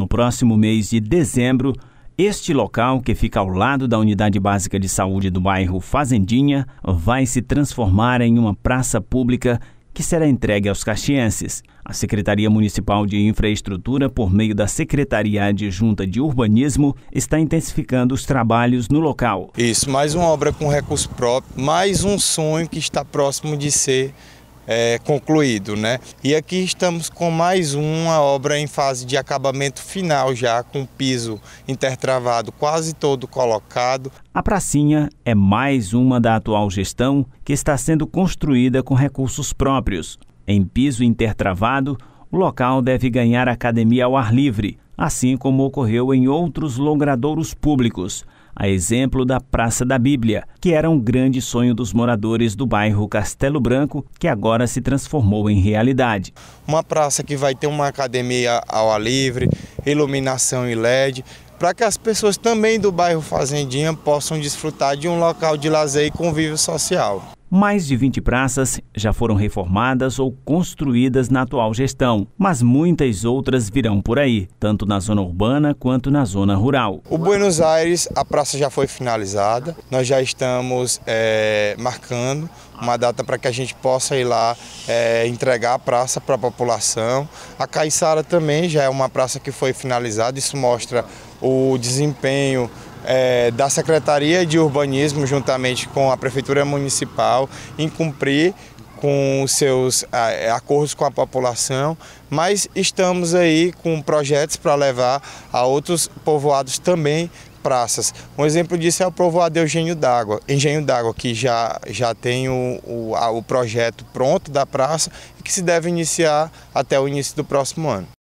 No próximo mês de dezembro, este local, que fica ao lado da Unidade Básica de Saúde do bairro Fazendinha, vai se transformar em uma praça pública que será entregue aos caxienses. A Secretaria Municipal de Infraestrutura, por meio da Secretaria Adjunta de Urbanismo, está intensificando os trabalhos no local. Isso, mais uma obra com recurso próprio, mais um sonho que está próximo de ser é, concluído. Né? E aqui estamos com mais uma obra em fase de acabamento final, já com o piso intertravado quase todo colocado. A pracinha é mais uma da atual gestão que está sendo construída com recursos próprios. Em piso intertravado, o local deve ganhar academia ao ar livre, assim como ocorreu em outros logradouros públicos a exemplo da Praça da Bíblia, que era um grande sonho dos moradores do bairro Castelo Branco, que agora se transformou em realidade. Uma praça que vai ter uma academia ao ar livre, iluminação e LED, para que as pessoas também do bairro Fazendinha possam desfrutar de um local de lazer e convívio social. Mais de 20 praças já foram reformadas ou construídas na atual gestão, mas muitas outras virão por aí, tanto na zona urbana quanto na zona rural. O Buenos Aires, a praça já foi finalizada, nós já estamos é, marcando uma data para que a gente possa ir lá é, entregar a praça para a população. A Caiçara também já é uma praça que foi finalizada, isso mostra o desempenho é, da Secretaria de Urbanismo, juntamente com a Prefeitura Municipal, em cumprir com os seus a, é, acordos com a população, mas estamos aí com projetos para levar a outros povoados também praças. Um exemplo disso é o povoado Eugênio d'Água, Engenho d'Água, que já, já tem o, o, a, o projeto pronto da praça e que se deve iniciar até o início do próximo ano.